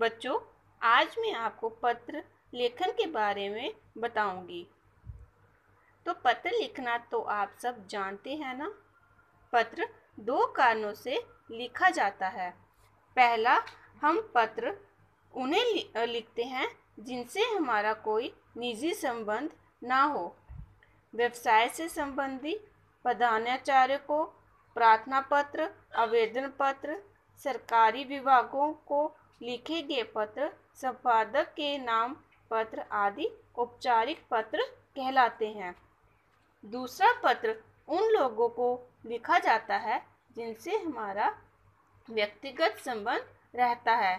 बच्चों आज मैं आपको पत्र लेखन के बारे में बताऊंगी तो पत्र लिखना तो आप सब जानते हैं ना पत्र दो कारणों से लिखा जाता है पहला हम पत्र उन्हें लिखते हैं जिनसे हमारा कोई निजी संबंध ना हो व्यवसाय से संबंधी प्रधानाचार्य को प्रार्थना पत्र आवेदन पत्र सरकारी विभागों को लिखे गए पत्र संपादक के नाम पत्र आदि औपचारिक पत्र कहलाते हैं दूसरा पत्र उन लोगों को लिखा जाता है जिनसे हमारा व्यक्तिगत संबंध रहता है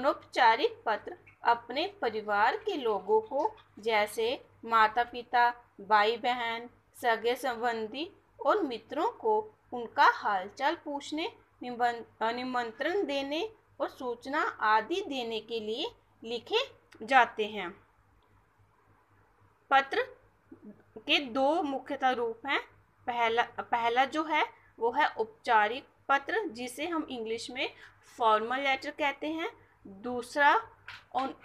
अनौपचारिक पत्र अपने परिवार के लोगों को जैसे माता पिता भाई बहन सगे संबंधी और मित्रों को उनका हालचाल पूछने निमंत्रण देने और सूचना आदि देने के लिए लिखे जाते हैं पत्र के दो मुख्यतः रूप हैं पहला पहला जो है वो है औपचारिक पत्र जिसे हम इंग्लिश में फॉर्मल लेटर कहते हैं दूसरा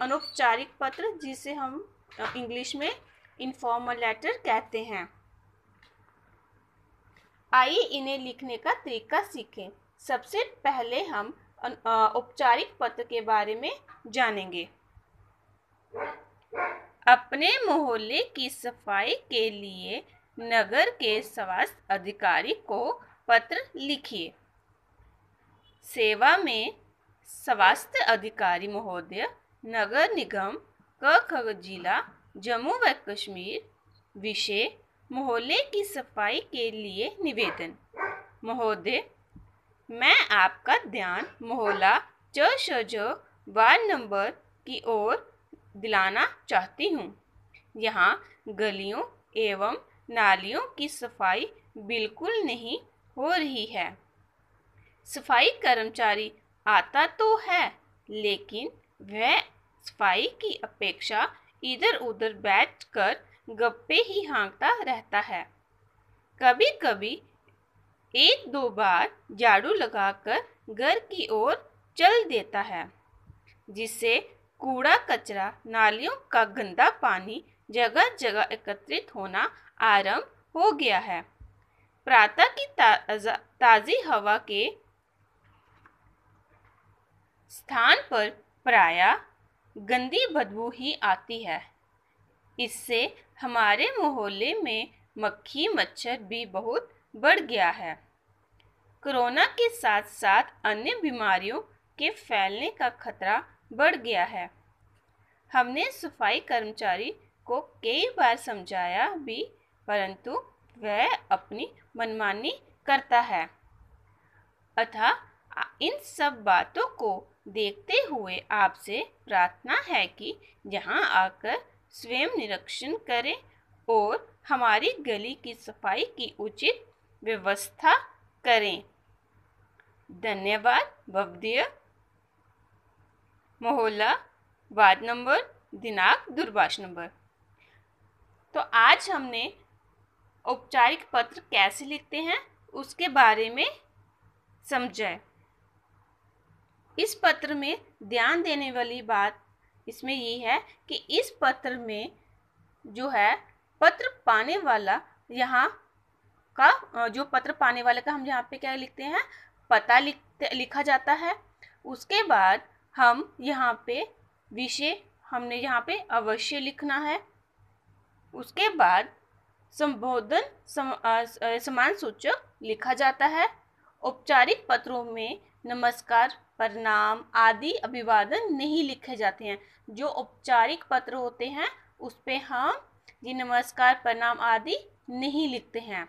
अनौपचारिक पत्र जिसे हम इंग्लिश में इनफॉर्मल लेटर कहते हैं आइए इन्हें लिखने का तरीका सीखें सबसे पहले हम औपचारिक पत्र के बारे में जानेंगे अपने मोहल्ले की सफाई के लिए नगर के स्वास्थ्य अधिकारी को पत्र लिखिए सेवा में स्वास्थ्य अधिकारी महोदय नगर निगम क जिला जम्मू व कश्मीर विषय मोहल्ले की सफाई के लिए निवेदन महोदय मैं आपका ध्यान मोहल्ला च श वार्ड नंबर की ओर दिलाना चाहती हूँ यहाँ गलियों एवं नालियों की सफाई बिल्कुल नहीं हो रही है सफाई कर्मचारी आता तो है लेकिन वह सफाई की अपेक्षा इधर उधर बैठकर गप्पे ही हाँकता रहता है कभी कभी एक दो बार झाड़ू लगाकर घर की ओर चल देता है जिससे कूड़ा कचरा नालियों का गंदा पानी जगह जगह एकत्रित होना आरंभ हो गया है प्रातः की ताजा ताज़ी हवा के स्थान पर प्राय गंदी बदबू ही आती है इससे हमारे मोहल्ले में मक्खी मच्छर भी बहुत बढ़ गया है कोरोना के साथ साथ अन्य बीमारियों के फैलने का खतरा बढ़ गया है हमने सफाई कर्मचारी को कई बार समझाया भी परंतु वह अपनी मनमानी करता है अतः इन सब बातों को देखते हुए आपसे प्रार्थना है कि यहाँ आकर स्वयं निरीक्षण करें और हमारी गली की सफाई की उचित व्यवस्था करें धन्यवाद भव्य मोहल्ला वार्ड नंबर दिनांक दूरभाष नंबर तो आज हमने औपचारिक पत्र कैसे लिखते हैं उसके बारे में समझा इस पत्र में ध्यान देने वाली बात इसमें ये है कि इस पत्र में जो है पत्र पाने वाला यहाँ का जो पत्र पाने वाले का हम यहाँ पे क्या लिखते हैं पता लिखते लिखा जाता है उसके बाद हम यहाँ पे विषय हमने यहाँ पे अवश्य लिखना है उसके बाद संबोधन समान सूचक लिखा जाता है औपचारिक पत्रों में नमस्कार प्रणाम आदि अभिवादन नहीं लिखे जाते हैं जो औपचारिक पत्र होते हैं उस पर हम ये नमस्कार प्रणाम आदि नहीं लिखते हैं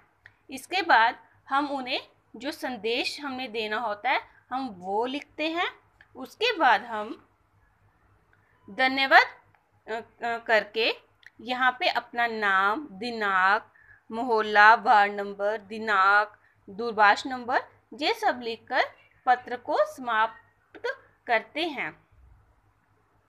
इसके बाद हम उन्हें जो संदेश हमने देना होता है हम वो लिखते हैं उसके बाद हम धन्यवाद करके यहाँ पे अपना नाम दिनांक मोहल्ला वार्ड नंबर दिनांक दूरभाष नंबर ये सब लिखकर पत्र को समाप्त करते हैं